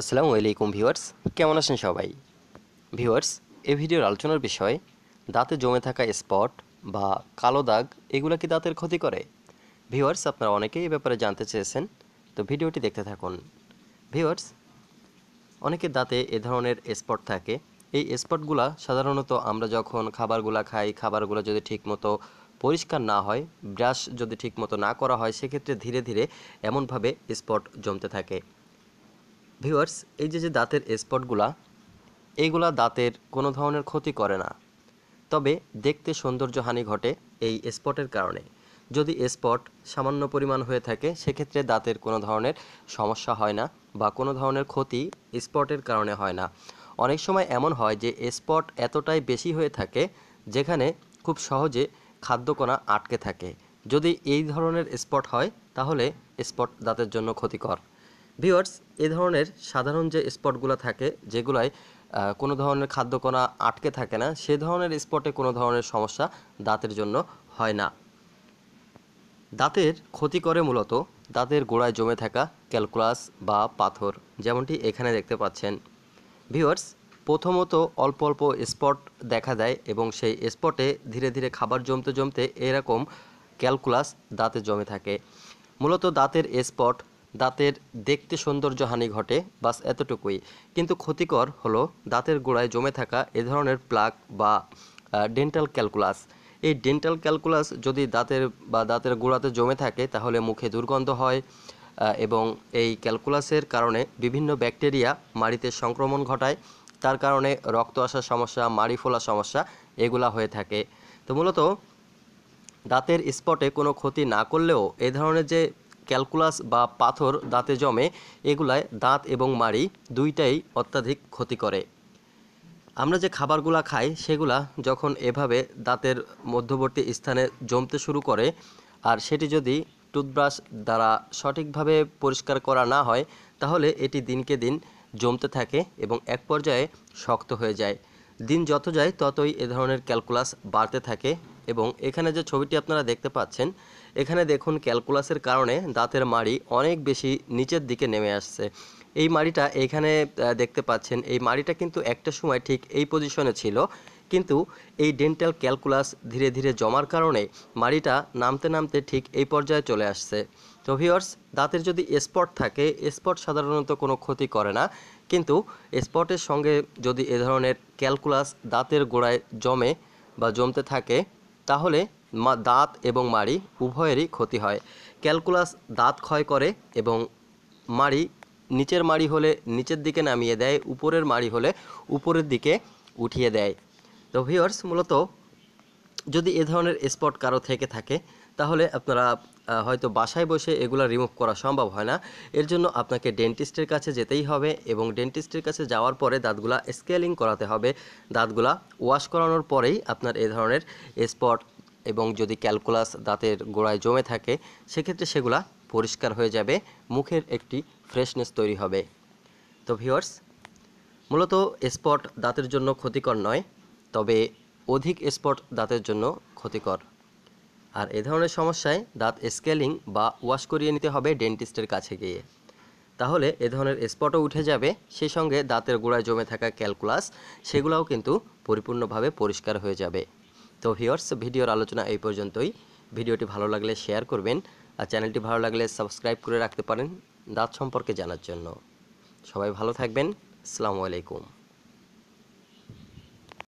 আসসালামু আলাইকুম ভিউয়ার্স কেমন আছেন সবাই ভিউয়ার্স এ ভিডিওর আলোচনার বিষয় দাঁতে জমে থাকা স্পট বা কালো দাগ এগুলো কি দাঁতের ক্ষতি করে ভিউয়ার্স আপনারা অনেকেই এ ব্যাপারে জানতে চেয়েছেন তো ভিডিওটি দেখতে থাকুন ভিউয়ার্স অনেকের দাঁতে এ ধরনের স্পট থাকে এই স্পটগুলা সাধারণত আমরা যখন খাবারগুলো খাই খাবারগুলো যদি ঠিকমতো পরিষ্কার না হয় ব্রাশ যদি ঠিকমতো না করা হয় সেক্ষেত্রে ধীরে ধীরে এমনভাবে স্পট জমতে থাকে ভিউয়ার্স এই যে যে দাঁতের স্পটগুলা এইগুলা দাঁতের কোনো ধরনের ক্ষতি করে না তবে দেখতে সৌন্দর্য হানি ঘটে এই স্পটের কারণে যদি স্পট সামান্য পরিমাণ হয়ে থাকে সেক্ষেত্রে দাঁতের কোনো ধরনের সমস্যা হয় না বা কোনো ধরনের ক্ষতি স্পটের কারণে হয় না অনেক সময় এমন হয় যে স্পট এতটাই বেশি হয়ে থাকে যেখানে খুব সহজে খাদ্যকণা আটকে থাকে যদি এই ধরনের স্পট হয় তাহলে স্পট দাঁতের জন্য ক্ষতিকর ভিওয়ার্স এ ধরনের সাধারণ যে স্পটগুলো থাকে যেগুলোয় কোনো ধরনের খাদ্যকণা আটকে থাকে না সে ধরনের স্পটে কোনো ধরনের সমস্যা দাঁতের জন্য হয় না দাঁতের ক্ষতি করে মূলত দাঁতের গোড়ায় জমে থাকা ক্যালকুলাস বা পাথর যেমনটি এখানে দেখতে পাচ্ছেন ভিওয়ার্স প্রথমত অল্প অল্প স্পট দেখা দেয় এবং সেই স্পটে ধীরে ধীরে খাবার জমতে জমতে এরকম ক্যালকুলাস দাঁতে জমে থাকে মূলত দাঁতের স্পট দাঁতের দেখতে সৌন্দর্য হানি ঘটে বাস এতটুকুই কিন্তু ক্ষতিকর হলো দাঁতের গোড়ায় জমে থাকা এ ধরনের প্লাক বা ডেন্টাল ক্যালকুলাস এই ডেন্টাল ক্যালকুলাস যদি দাঁতের বা দাঁতের গোড়াতে জমে থাকে তাহলে মুখে দুর্গন্ধ হয় এবং এই ক্যালকুলাসের কারণে বিভিন্ন ব্যাকটেরিয়া মাড়িতে সংক্রমণ ঘটায় তার কারণে রক্ত আসার সমস্যা মাড়ি ফোলা সমস্যা এগুলা হয়ে থাকে তো মূলত দাঁতের স্পটে কোনো ক্ষতি না করলেও এ ধরনের যে ক্যালকুলাস বা পাথর দাঁতে জমে এগুলায় দাঁত এবং মাড়ি দুইটাই অত্যাধিক ক্ষতি করে আমরা যে খাবারগুলা খাই সেগুলা যখন এভাবে দাঁতের মধ্যবর্তী স্থানে জমতে শুরু করে আর সেটি যদি টুথব্রাশ দ্বারা সঠিকভাবে পরিষ্কার করা না হয় তাহলে এটি দিনকে দিন জমতে থাকে এবং এক পর্যায়ে শক্ত হয়ে যায় দিন যত যায় ততই এ ধরনের ক্যালকুলাস বাড়তে থাকে এবং এখানে যে ছবিটি আপনারা দেখতে পাচ্ছেন এখানে দেখুন ক্যালকুলাসের কারণে দাঁতের মাড়ি অনেক বেশি নিচের দিকে নেমে আসছে এই মাড়িটা এখানে দেখতে পাচ্ছেন এই মাড়িটা কিন্তু একটা সময় ঠিক এই পজিশনে ছিল কিন্তু এই ডেন্টাল ক্যালকুলাস ধীরে ধীরে জমার কারণে মাড়িটা নামতে নামতে ঠিক এই পর্যায়ে চলে আসছে তো ভিওর্স দাঁতের যদি স্পট থাকে স্পট সাধারণত কোনো ক্ষতি করে না কিন্তু স্পটের সঙ্গে যদি এ ধরনের ক্যালকুলাস দাঁতের গোড়ায় জমে বা জমতে থাকে তাহলে দাঁত এবং মাড়ি উভয়েরই ক্ষতি হয় ক্যালকুলাস দাঁত ক্ষয় করে এবং মাড়ি নিচের মাড়ি হলে নিচের দিকে নামিয়ে দেয় উপরের মাড়ি হলে উপরের দিকে উঠিয়ে দেয় তো ভিওর্স মূলত যদি এ ধরনের স্পট কারো থেকে থাকে তাহলে আপনারা হয়তো বাসায় বসে এগুলো রিমুভ করা সম্ভব হয় না এর জন্য আপনাকে ডেন্টিস্টের কাছে যেতেই হবে এবং ডেন্টিস্টের কাছে যাওয়ার পরে দাঁতগুলা স্কেলিং করাতে হবে দাঁতগুলা ওয়াশ করানোর পরেই আপনার এ ধরনের স্পট এবং যদি ক্যালকুলাস দাঁতের গোড়ায় জমে থাকে সেক্ষেত্রে সেগুলা পরিষ্কার হয়ে যাবে মুখের একটি ফ্রেশনেস তৈরি হবে তো ভিওর্স মূলত স্পট দাঁতের জন্য ক্ষতিকর নয় তবে অধিক স্পট দাঁতের জন্য ক্ষতিকর আর এ ধরনের সমস্যায় দাঁত স্কেলিং বা ওয়াশ করিয়ে নিতে হবে ডেন্টিস্টের কাছে গিয়ে তাহলে এ ধরনের স্পটও উঠে যাবে সেই সঙ্গে দাঁতের গোড়ায় জমে থাকা ক্যালকুলাস সেগুলোও কিন্তু পরিপূর্ণভাবে পরিষ্কার হয়ে যাবে তো ভিওর্স ভিডিওর আলোচনা এই পর্যন্তই ভিডিওটি ভালো লাগলে শেয়ার করবেন আর চ্যানেলটি ভালো লাগলে সাবস্ক্রাইব করে রাখতে পারেন দাঁত সম্পর্কে জানার জন্য সবাই ভালো থাকবেন আসসালামু আলাইকুম